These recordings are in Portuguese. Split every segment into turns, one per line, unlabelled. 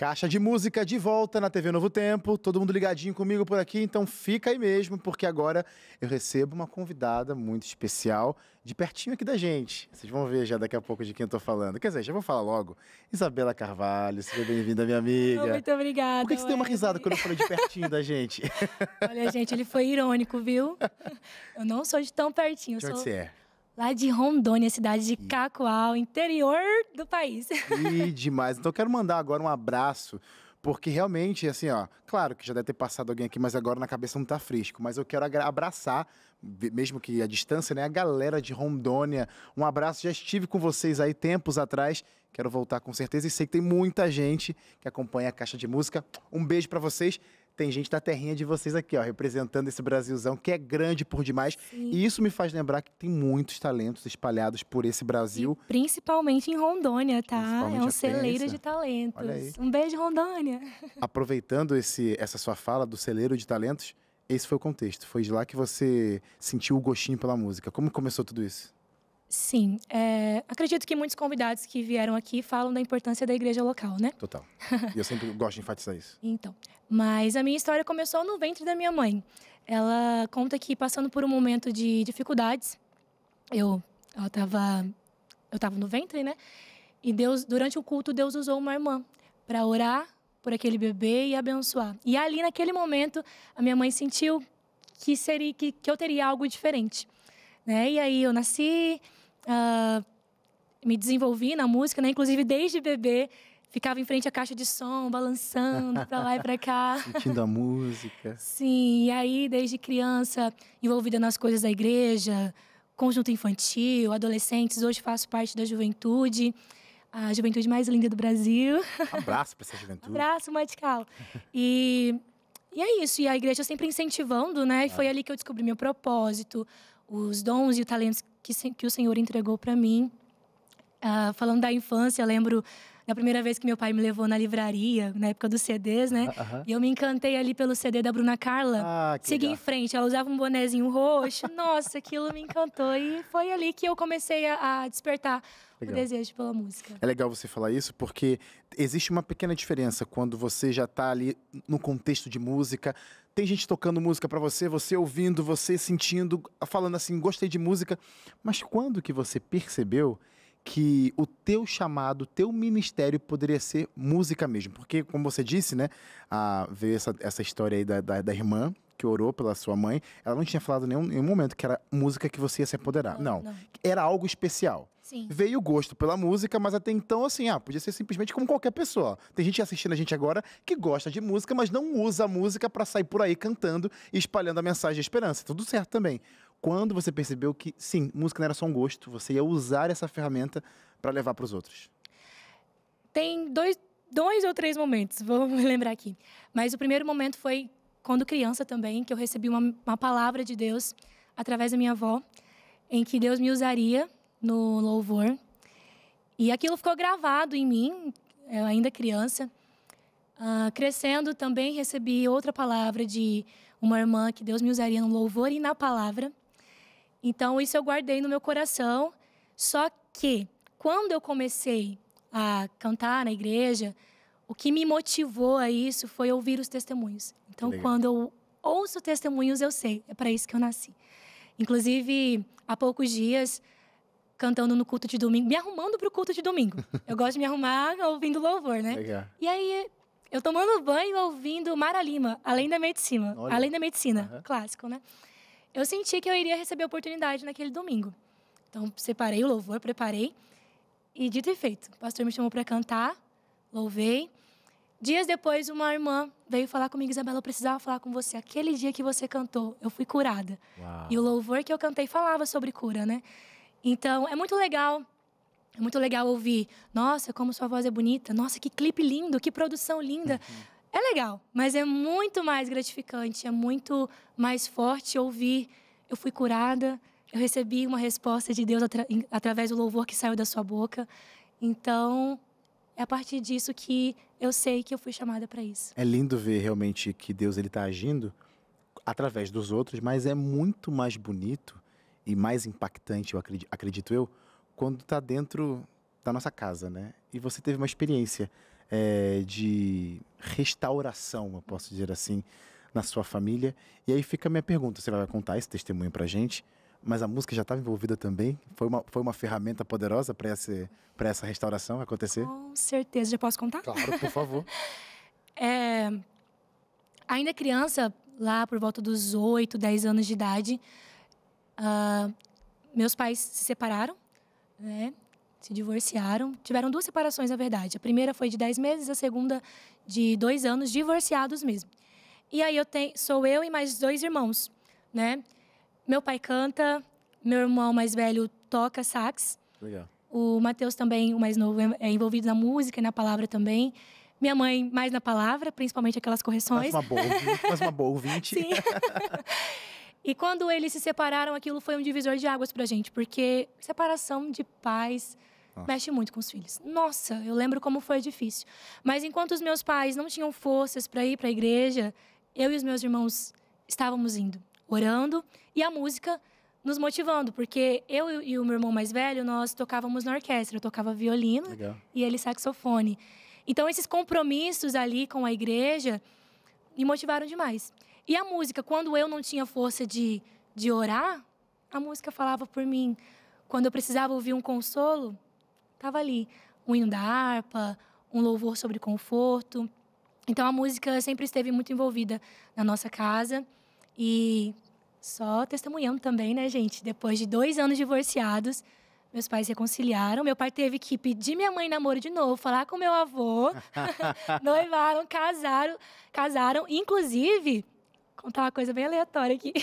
Caixa de Música de volta na TV Novo Tempo, todo mundo ligadinho comigo por aqui, então fica aí mesmo, porque agora eu recebo uma convidada muito especial, de pertinho aqui da gente. Vocês vão ver já daqui a pouco de quem eu tô falando. Quer dizer, já vou falar logo. Isabela Carvalho, seja bem-vinda, minha amiga. Muito
obrigada. Por que, você deu uma risada quando eu falei de pertinho da gente? Olha, gente, ele foi irônico, viu? Eu não sou de tão pertinho. De onde sou... você é? lá de Rondônia, cidade de Cacoal, interior do país.
E demais. Então quero mandar agora um abraço porque realmente, assim, ó, claro que já deve ter passado alguém aqui, mas agora na cabeça não tá fresco. Mas eu quero abraçar, mesmo que a distância, né, a galera de Rondônia. Um abraço, já estive com vocês aí tempos atrás. Quero voltar com certeza e sei que tem muita gente que acompanha a Caixa de Música. Um beijo para vocês tem gente da terrinha de vocês aqui, ó, representando esse Brasilzão que é grande por demais. Sim. E isso me faz lembrar que tem muitos talentos espalhados por esse Brasil. E
principalmente em Rondônia, tá? É um celeiro de talentos. Um beijo, Rondônia.
Aproveitando esse, essa sua fala do celeiro de talentos, esse foi o contexto. Foi de lá que você sentiu o gostinho pela música. Como começou tudo isso?
Sim, é, acredito que muitos convidados que vieram aqui falam da importância da igreja local, né? Total.
E eu sempre gosto de enfatizar isso.
Então, mas a minha história começou no ventre da minha mãe. Ela conta que passando por um momento de dificuldades, eu estava tava, eu tava no ventre, né? E Deus, durante o culto, Deus usou uma irmã para orar por aquele bebê e abençoar. E ali naquele momento, a minha mãe sentiu que seria que, que eu teria algo diferente, né? E aí eu nasci, uh, me desenvolvi na música, né? Inclusive, desde bebê, ficava em frente à caixa de som, balançando para lá e para cá. Sentindo
a música.
Sim, e aí, desde criança, envolvida nas coisas da igreja, conjunto infantil, adolescentes. Hoje faço parte da juventude, a juventude mais linda do Brasil.
abraço para essa
juventude. abraço, Matical. E, e é isso, e a igreja sempre incentivando, né? E foi ali que eu descobri meu propósito, os dons e os talentos que, que o Senhor entregou para mim. Uh, falando da infância, lembro na primeira vez que meu pai me levou na livraria, na época dos CDs, né? Uh -huh. E eu me encantei ali pelo CD da Bruna Carla. Ah, Segui em frente, ela usava um bonezinho roxo. Nossa, aquilo me encantou. E foi ali que eu comecei a, a despertar legal. o desejo pela música. É
legal você falar isso, porque existe uma pequena diferença quando você já está ali no contexto de música. Tem gente tocando música para você, você ouvindo, você sentindo, falando assim, gostei de música. Mas quando que você percebeu que o teu chamado, o teu ministério poderia ser música mesmo. Porque, como você disse, né? a veio essa, essa história aí da, da, da irmã que orou pela sua mãe, ela não tinha falado em nenhum, nenhum momento que era música que você ia se empoderar. Não. não. Era algo especial. Sim. Veio o gosto pela música, mas até então, assim, ah, podia ser simplesmente como qualquer pessoa. Tem gente assistindo a gente agora que gosta de música, mas não usa a música para sair por aí cantando e espalhando a mensagem de esperança. Tudo certo também quando você percebeu que, sim, música não era só um gosto, você ia usar essa ferramenta para levar para os outros?
Tem dois, dois ou três momentos, vou me lembrar aqui. Mas o primeiro momento foi quando criança também, que eu recebi uma, uma palavra de Deus através da minha avó, em que Deus me usaria no louvor. E aquilo ficou gravado em mim, eu ainda criança. Uh, crescendo, também recebi outra palavra de uma irmã que Deus me usaria no louvor e na palavra. Então, isso eu guardei no meu coração. Só que, quando eu comecei a cantar na igreja, o que me motivou a isso foi ouvir os testemunhos. Então, quando eu ouço testemunhos, eu sei, é para isso que eu nasci. Inclusive, há poucos dias, cantando no culto de domingo, me arrumando para o culto de domingo. Eu gosto de me arrumar ouvindo louvor, né? Legal. E aí, eu tomando banho ouvindo Mara Lima, Além da Medicina. Olha. Além da Medicina, uhum. clássico, né? eu senti que eu iria receber a oportunidade naquele domingo. Então, separei o louvor, preparei. E dito e feito, o pastor me chamou para cantar, louvei. Dias depois, uma irmã veio falar comigo, Isabela, eu precisava falar com você. Aquele dia que você cantou, eu fui curada. Uau. E o louvor que eu cantei falava sobre cura, né? Então, é muito legal. É muito legal ouvir, nossa, como sua voz é bonita, nossa, que clipe lindo, que produção linda. Uhum. É legal, mas é muito mais gratificante, é muito mais forte ouvir. Eu fui curada, eu recebi uma resposta de Deus atra através do louvor que saiu da sua boca. Então, é a partir disso que eu sei que eu fui chamada para isso.
É lindo ver realmente que Deus ele está agindo através dos outros, mas é muito mais bonito e mais impactante, eu acredito, acredito eu, quando está dentro da nossa casa, né? E você teve uma experiência é, de restauração, eu posso dizer assim, na sua família. E aí fica a minha pergunta: você vai contar esse testemunho pra gente? Mas a música já estava envolvida também? Foi uma, foi uma ferramenta poderosa para essa restauração acontecer? Com
certeza, já posso contar? Claro, por favor. é, ainda criança, lá por volta dos 8, 10 anos de idade, uh, meus pais se separaram, né? se divorciaram. Tiveram duas separações, na verdade. A primeira foi de 10 meses, a segunda de dois anos, divorciados mesmo. E aí eu tenho, sou eu e mais dois irmãos, né? Meu pai canta, meu irmão mais velho toca sax. Legal. O Matheus também, o mais novo, é, é envolvido na música e na palavra também. Minha mãe, mais na palavra, principalmente aquelas correções. Mais uma boa, mais uma
boa ouvinte. Sim.
E quando eles se separaram, aquilo foi um divisor de águas pra gente, porque separação de pais, Mexe muito com os filhos. Nossa, eu lembro como foi difícil. Mas enquanto os meus pais não tinham forças para ir para a igreja, eu e os meus irmãos estávamos indo, orando e a música nos motivando, porque eu e o meu irmão mais velho, nós tocávamos na orquestra, eu tocava violino Legal. e ele saxofone. Então esses compromissos ali com a igreja me motivaram demais. E a música, quando eu não tinha força de, de orar, a música falava por mim. Quando eu precisava ouvir um consolo, Tava ali um hino da harpa, um louvor sobre conforto. Então a música sempre esteve muito envolvida na nossa casa e só testemunhando também, né, gente? Depois de dois anos divorciados, meus pais se reconciliaram. Meu pai teve que pedir minha mãe namoro de novo, falar com meu avô. noivaram, casaram, casaram. Inclusive, contar uma coisa bem aleatória aqui.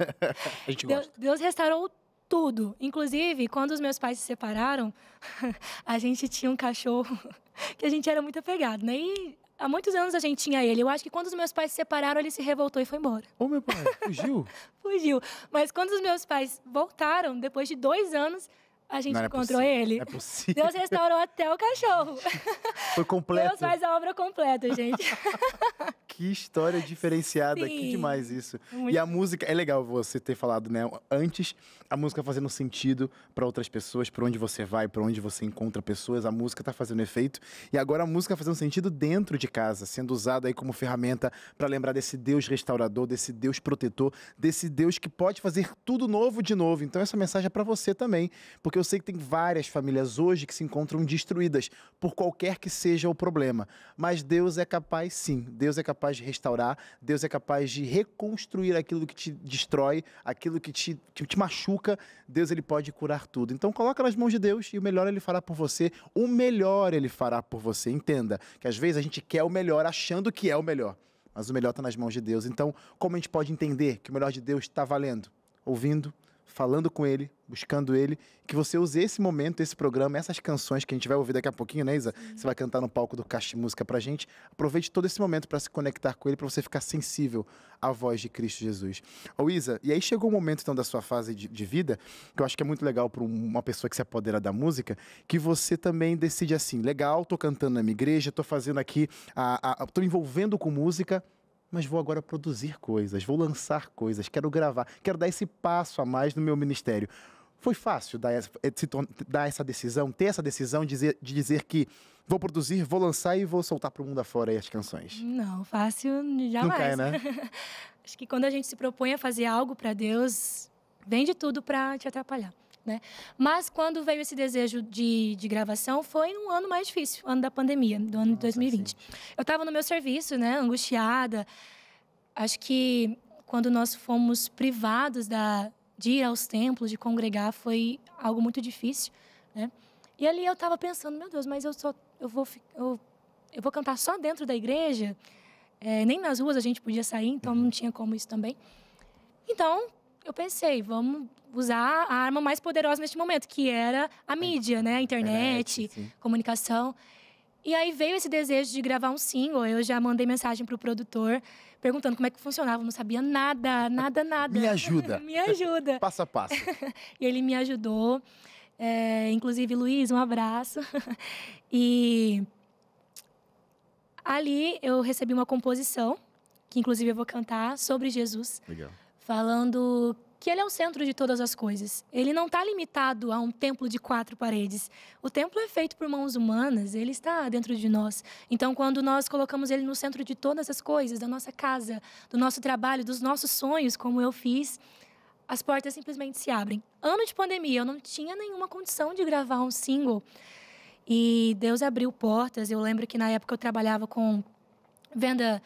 A gente gosta.
Deus restaurou tudo. Inclusive, quando os meus pais se separaram, a gente tinha um cachorro que a gente era muito apegado, né? E há muitos anos a gente tinha ele. Eu acho que quando os meus pais se separaram, ele se revoltou e foi embora. Ô, meu pai, fugiu? fugiu. Mas quando os meus pais voltaram, depois de dois anos, a gente é encontrou ele. é
possível. Deus restaurou
até o cachorro.
Foi completo. Deus faz
a obra completa, gente.
que história diferenciada, Sim. que demais isso. Muito. E a música, é legal você ter falado, né? Antes, a música fazendo sentido para outras pessoas, para onde você vai, para onde você encontra pessoas, a música tá fazendo efeito. E agora a música fazendo sentido dentro de casa, sendo usada aí como ferramenta para lembrar desse Deus restaurador, desse Deus protetor, desse Deus que pode fazer tudo novo de novo. Então essa mensagem é para você também, porque porque eu sei que tem várias famílias hoje que se encontram destruídas por qualquer que seja o problema. Mas Deus é capaz, sim. Deus é capaz de restaurar, Deus é capaz de reconstruir aquilo que te destrói, aquilo que te, que te machuca. Deus ele pode curar tudo. Então coloca nas mãos de Deus e o melhor ele fará por você. O melhor ele fará por você. Entenda que às vezes a gente quer o melhor achando que é o melhor mas o melhor está nas mãos de Deus. Então, como a gente pode entender que o melhor de Deus está valendo? Ouvindo, falando com ele, buscando ele, que você use esse momento, esse programa, essas canções que a gente vai ouvir daqui a pouquinho, né, Isa? Sim. Você vai cantar no palco do Caixa Música pra gente. Aproveite todo esse momento para se conectar com ele, para você ficar sensível à voz de Cristo Jesus. Ô, Isa, e aí chegou o um momento, então, da sua fase de, de vida, que eu acho que é muito legal para uma pessoa que se apodera da música, que você também decide assim, legal, tô cantando na minha igreja, tô fazendo aqui, a, a, tô envolvendo com música, mas vou agora produzir coisas, vou lançar coisas, quero gravar, quero dar esse passo a mais no meu ministério. Foi fácil dar essa, eh, dar essa decisão, ter essa decisão de dizer, de dizer que vou produzir, vou lançar e vou soltar para o mundo afora as canções?
Não, fácil jamais. Nunca é, né? Acho que quando a gente se propõe a fazer algo para Deus, vem de tudo para te atrapalhar. Né? Mas quando veio esse desejo de, de gravação, foi um ano mais difícil, ano da pandemia, do ano Nossa, de 2020. Sim. Eu estava no meu serviço, né, angustiada. Acho que quando nós fomos privados da, de ir aos templos, de congregar, foi algo muito difícil, né? E ali eu estava pensando, meu Deus, mas eu só eu vou eu, eu vou cantar só dentro da igreja? É, nem nas ruas a gente podia sair, então uhum. não tinha como isso também. Então, eu pensei, vamos usar a arma mais poderosa neste momento, que era a mídia, né? A internet, comunicação. E aí veio esse desejo de gravar um single. Eu já mandei mensagem para o produtor perguntando como é que funcionava. Eu não sabia nada, nada, nada. Me ajuda. me ajuda. passo a passo. e ele me ajudou. É, inclusive, Luiz, um abraço. e ali eu recebi uma composição, que inclusive eu vou cantar, sobre Jesus. Legal falando que ele é o centro de todas as coisas. Ele não está limitado a um templo de quatro paredes. O templo é feito por mãos humanas, ele está dentro de nós. Então, quando nós colocamos ele no centro de todas as coisas, da nossa casa, do nosso trabalho, dos nossos sonhos, como eu fiz, as portas simplesmente se abrem. Ano de pandemia, eu não tinha nenhuma condição de gravar um single. E Deus abriu portas. Eu lembro que na época eu trabalhava com venda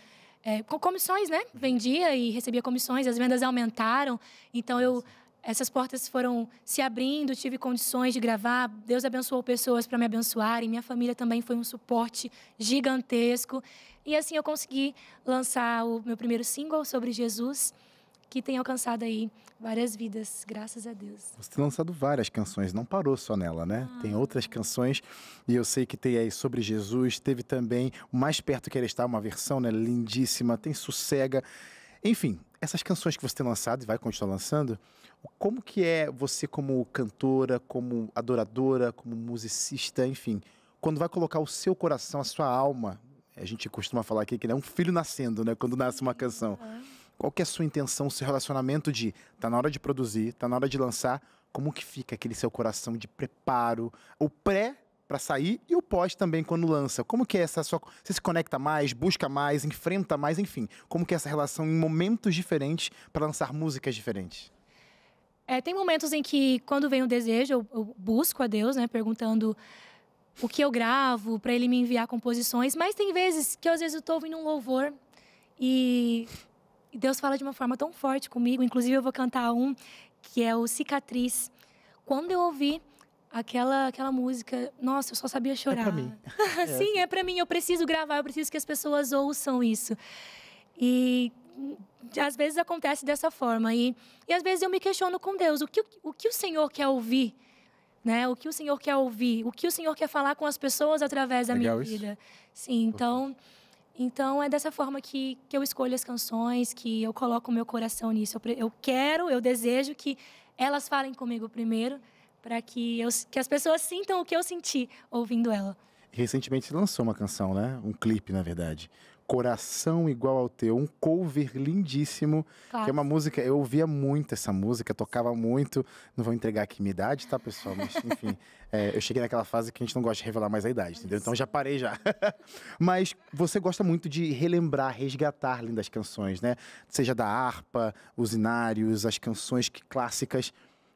é, com comissões, né? Vendia e recebia comissões, as vendas aumentaram. Então eu essas portas foram se abrindo, tive condições de gravar. Deus abençoou pessoas para me abençoarem. Minha família também foi um suporte gigantesco. E assim eu consegui lançar o meu primeiro single sobre Jesus que tem alcançado aí várias vidas, graças a Deus.
Você tem lançado várias canções, não parou só nela, né? Ah. Tem outras ah. canções e eu sei que tem aí sobre Jesus, teve também o Mais Perto Que Ele Está, uma versão né, lindíssima, tem Sossega. Enfim, essas canções que você tem lançado e vai continuar lançando, como que é você como cantora, como adoradora, como musicista, enfim, quando vai colocar o seu coração, a sua alma, a gente costuma falar aqui que é um filho nascendo, né? Quando nasce uma canção. Uhum qual que é a sua intenção, seu relacionamento de tá na hora de produzir, tá na hora de lançar, como que fica aquele seu coração de preparo, o pré para sair e o pós também quando lança. Como que é essa sua, você se conecta mais, busca mais, enfrenta mais, enfim, como que é essa relação em momentos diferentes para lançar músicas diferentes?
É, tem momentos em que quando vem o desejo, eu, eu busco a Deus, né, perguntando o que eu gravo para ele me enviar composições, mas tem vezes que às vezes eu tô ouvindo um louvor e Deus fala de uma forma tão forte comigo, inclusive eu vou cantar um que é o Cicatriz. Quando eu ouvi aquela aquela música, nossa, eu só sabia chorar. É pra mim. Sim, é para mim, eu preciso gravar, eu preciso que as pessoas ouçam isso. E às vezes acontece dessa forma e, e às vezes eu me questiono com Deus, o que o, que o Senhor quer ouvir? Né? O que o Senhor quer ouvir? O que o Senhor quer falar com as pessoas através da Legal minha isso. vida? Sim, então então é dessa forma que, que eu escolho as canções, que eu coloco o meu coração nisso. Eu, eu quero, eu desejo que elas falem comigo primeiro, para que, que as pessoas sintam o que eu senti ouvindo ela
recentemente lançou uma canção, né? Um clipe, na verdade. Coração Igual ao Teu, um cover lindíssimo, claro. que é uma música, eu ouvia muito essa música, tocava muito, não vou entregar aqui minha idade, tá, pessoal? Mas, enfim, é, eu cheguei naquela fase que a gente não gosta de revelar mais a idade, entendeu? Então já parei já. Mas você gosta muito de relembrar, resgatar lindas canções, né? Seja da harpa, os inários, as canções clássicas.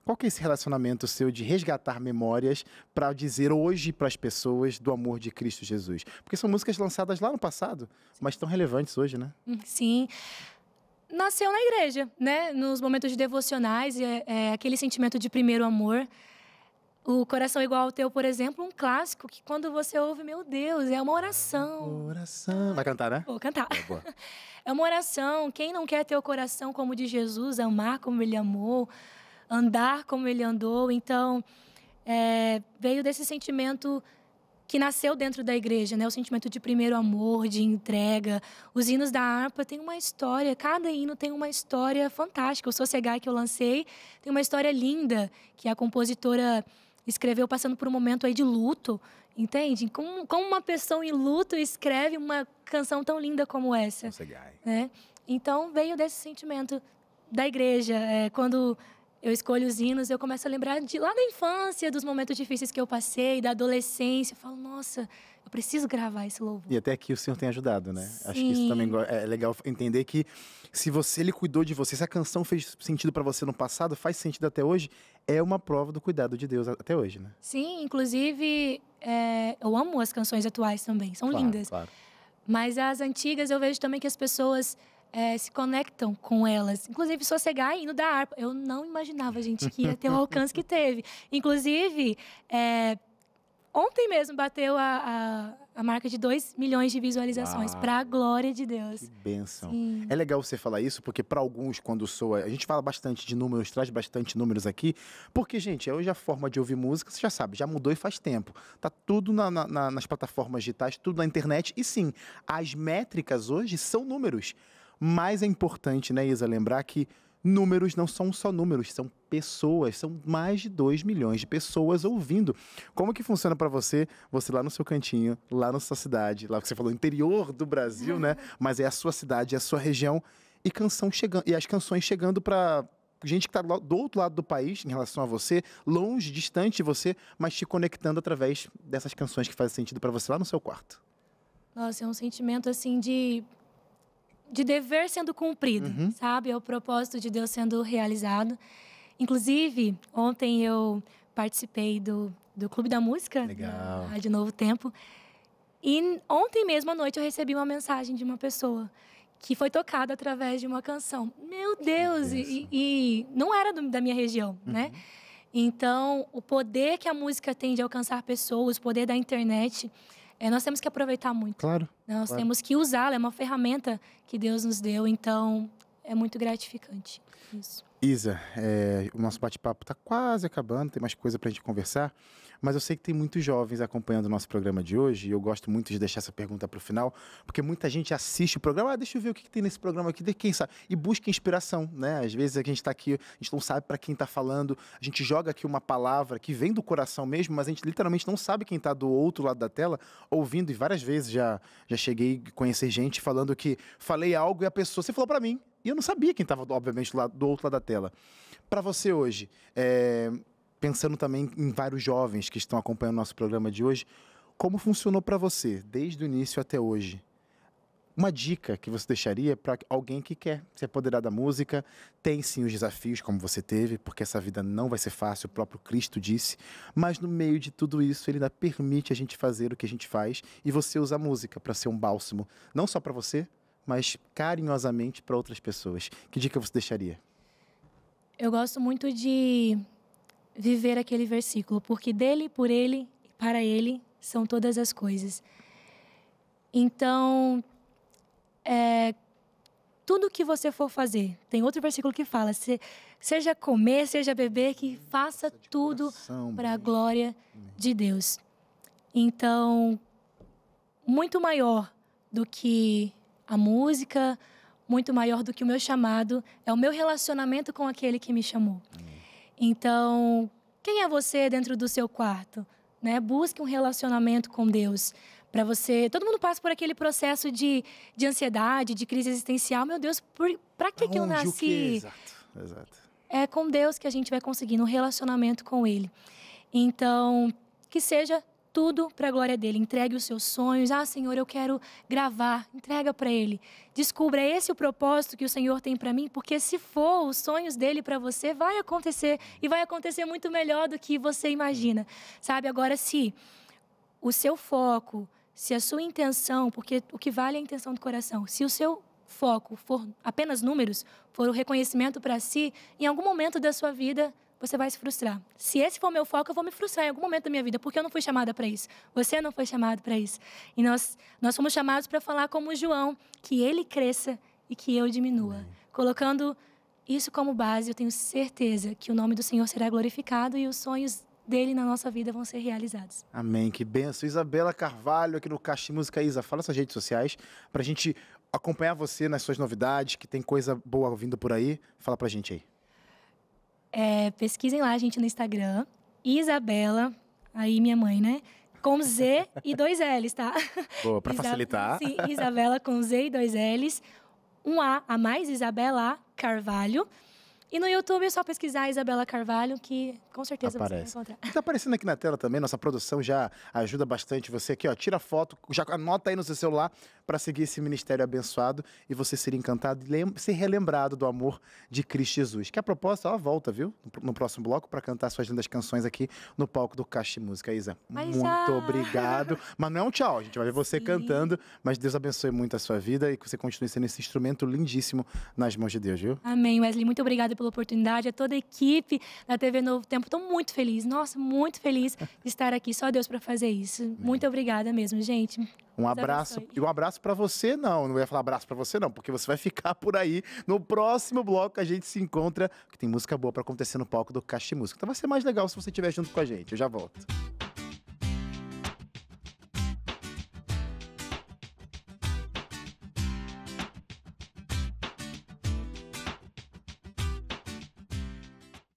Qual que é esse relacionamento seu de resgatar memórias para dizer hoje para as pessoas do amor de Cristo Jesus? Porque são músicas lançadas lá no passado, mas tão relevantes hoje, né?
Hum, sim nasceu na igreja, né? Nos momentos de devocionais, é, é, aquele sentimento de primeiro amor. O Coração Igual ao Teu, por exemplo, um clássico que quando você ouve, meu Deus, é uma oração. Oração.
Vai cantar, né? Vou cantar.
É, é uma oração. Quem não quer ter o coração como o de Jesus, amar como ele amou, andar como ele andou. Então, é, veio desse sentimento que nasceu dentro da igreja, né? O sentimento de primeiro amor, de entrega. Os hinos da harpa têm uma história, cada hino tem uma história fantástica. O Sossegai que eu lancei tem uma história linda que a compositora escreveu passando por um momento aí de luto, entende? Como, como uma pessoa em luto escreve uma canção tão linda como essa? Sossegai. Né? Então veio desse sentimento da igreja, é, quando eu escolho os hinos, eu começo a lembrar de lá da infância, dos momentos difíceis que eu passei, da adolescência. Eu falo, nossa, eu preciso gravar esse louvor.
E até aqui o Senhor tem ajudado, né? Sim. Acho que isso também é legal entender que se você ele cuidou de você, se a canção fez sentido para você no passado, faz sentido até hoje, é uma prova do cuidado de Deus até hoje, né?
Sim, inclusive é, eu amo as canções atuais também, são claro, lindas. Claro. Mas as antigas eu vejo também que as pessoas é, se conectam com elas. Inclusive, sossegar indo da harpa. Eu não imaginava, gente, que ia ter o alcance que teve. Inclusive, é, ontem mesmo bateu a, a, a, marca de 2 milhões de visualizações, para a glória de Deus. Que bênção. Sim.
É legal você falar isso, porque para alguns, quando soa. A gente fala bastante de números, traz bastante números aqui, porque, gente, hoje a forma de ouvir música, você já sabe, já mudou e faz tempo. Tá tudo na, na, nas plataformas digitais, tudo na internet. E sim, as métricas hoje são números. Mas é importante, né, Isa, lembrar que números não são só números, são pessoas, são mais de 2 milhões de pessoas ouvindo. Como que funciona para você? Você lá no seu cantinho, lá na sua cidade, lá que você falou interior do Brasil, né? Mas é a sua cidade, é a sua região e canção chegando e as canções chegando para gente que está do outro lado do país em relação a você, longe, distante de você, mas te conectando através dessas canções que fazem sentido para você lá no seu quarto.
Nossa, é um sentimento assim de de dever sendo cumprido, uhum. sabe? É o propósito de Deus sendo realizado. Inclusive, ontem eu participei do, do Clube da Música, Legal. Novo Tempo. E ontem mesmo à noite eu recebi uma mensagem de uma pessoa que foi tocada através de uma canção. Meu Deus! E, e, não era do, da minha região, uhum. né? Então, o poder que a música tem de alcançar pessoas, o poder da internet é, nós temos que aproveitar muito. Claro. Nós claro. temos que usá-la, é uma ferramenta que Deus nos deu, então é muito gratificante isso.
Isa, é, o nosso bate-papo está quase acabando, tem mais coisa para a gente conversar, mas eu sei que tem muitos jovens acompanhando o nosso programa de hoje e eu gosto muito de deixar essa pergunta para o final, porque muita gente assiste o programa, ah, deixa eu ver o que, que tem nesse programa aqui, de quem sabe, e busca inspiração, né? Às vezes a gente está aqui, a gente não sabe para quem está falando, a gente joga aqui uma palavra que vem do coração mesmo, mas a gente literalmente não sabe quem está do outro lado da tela ouvindo, e várias vezes já, já cheguei a conhecer gente falando que falei algo e a pessoa, você falou para mim, e eu não sabia quem estava, obviamente, do, lado, do, outro lado da tela. Para você hoje, é, pensando também em vários jovens que estão acompanhando o nosso programa de hoje, como funcionou para você, desde o início até hoje? Uma dica que você deixaria para alguém que quer se apoderar da música, tem sim os desafios como você teve, porque essa vida não vai ser fácil, o próprio Cristo disse, mas no meio de tudo isso, ele ainda permite a gente fazer o que a gente faz e você usa a música para ser um bálsamo, não só para você, mas carinhosamente para outras pessoas. Que dica você deixaria?
Eu gosto muito de viver aquele versículo, porque dele, por ele e para ele são todas as coisas. Então, é, tudo que você for fazer, tem outro versículo que fala: se, seja comer, seja beber, que faça tudo para a glória de Deus. Então, muito maior do que a música, muito maior do que o meu chamado, é o meu relacionamento com aquele que me chamou. Então, quem é você dentro do seu quarto? Né? Busque um relacionamento com Deus para você. Todo mundo passa por aquele processo de, de ansiedade, de crise existencial. Meu Deus, para que, que eu nasci? Exato, exato. É com Deus que a gente vai conseguir um relacionamento com Ele. Então, que seja tudo para a glória dele. Entregue os seus sonhos. Ah, Senhor, eu quero gravar. Entrega para ele. Descubra é esse é o propósito que o Senhor tem para mim, porque se for os sonhos dele para você, vai acontecer e vai acontecer muito melhor do que você imagina. Sabe agora se o seu foco, se a sua intenção, porque o que vale é a intenção do coração. Se o seu foco for apenas números, for o reconhecimento para si, em algum momento da sua vida você vai se frustrar. Se esse for meu foco, eu vou me frustrar em algum momento da minha vida, porque eu não fui chamada para isso. Você não foi chamado para isso. E nós, nós fomos chamados para falar como João, que ele cresça e que eu diminua. Amém. Colocando isso como base, eu tenho certeza que o nome do Senhor será glorificado e os sonhos dele na nossa vida vão ser realizados.
Amém. Que benção. Isabela Carvalho, aqui no Caixa de Música Isa, fala suas redes sociais para a gente acompanhar você nas suas novidades, que tem coisa boa vindo por aí. Fala para a gente aí.
É, pesquisem lá, gente, no Instagram. Isabela, aí minha mãe, né? Com Z e dois L's, tá?
Boa, pra Isa facilitar. Sim,
Isabela com Z e dois L's. Um A a mais, Isabela Carvalho. E no YouTube é só pesquisar Isabela Carvalho, que com certeza Aparece. você vai encontrar.
Está aparecendo aqui na tela também, nossa produção já ajuda bastante você aqui, ó. Tira foto, já anota aí no seu celular para seguir esse ministério abençoado e você ser encantado e ser relembrado do amor de Cristo Jesus. Que a proposta, ó, volta, viu? No próximo bloco para cantar suas lindas canções aqui no palco do Caixa Música, Isa. Mas muito já... obrigado. Mas não é um tchau, a gente vai ver você Sim. cantando, mas Deus abençoe muito a sua vida e que você continue sendo esse instrumento lindíssimo nas mãos de Deus, viu?
Amém, Wesley. Muito obrigado pela oportunidade, a toda a equipe da TV Novo Tempo. Estou muito feliz, nossa, muito feliz de estar aqui. Só Deus para fazer isso. Amém. Muito obrigada mesmo, gente.
Um abraço. E um abraço para você, não. Não ia falar abraço para você, não, porque você vai ficar por aí. No próximo bloco a gente se encontra, que tem música boa para acontecer no palco do Caixa Música. Então vai ser mais legal se você estiver junto com a gente. Eu já volto.